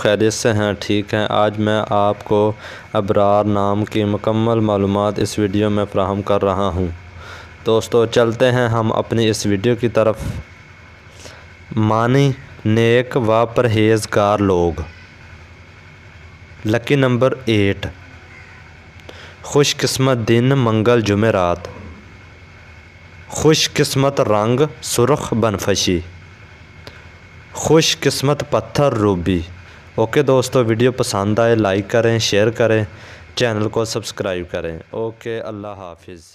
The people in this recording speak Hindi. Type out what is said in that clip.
खैरियत से हैं ठीक हैं आज मैं आपको अबरार नाम की मुकम्मल मालूम इस वीडियो में फ्राहम कर रहा हूँ दोस्तों चलते हैं हम अपनी इस वीडियो की तरफ मानी नेक व परहेजगार लोग लकी नंबर एट खुशकस्मत दिन मंगल जुमेरात खुशकस्मत रंग सुरख बनफशी खुशकस्मत पत्थर रूबी ओके दोस्तों वीडियो पसंद आए लाइक करें शेयर करें चैनल को सब्सक्राइब करें ओके अल्लाह हाफिज़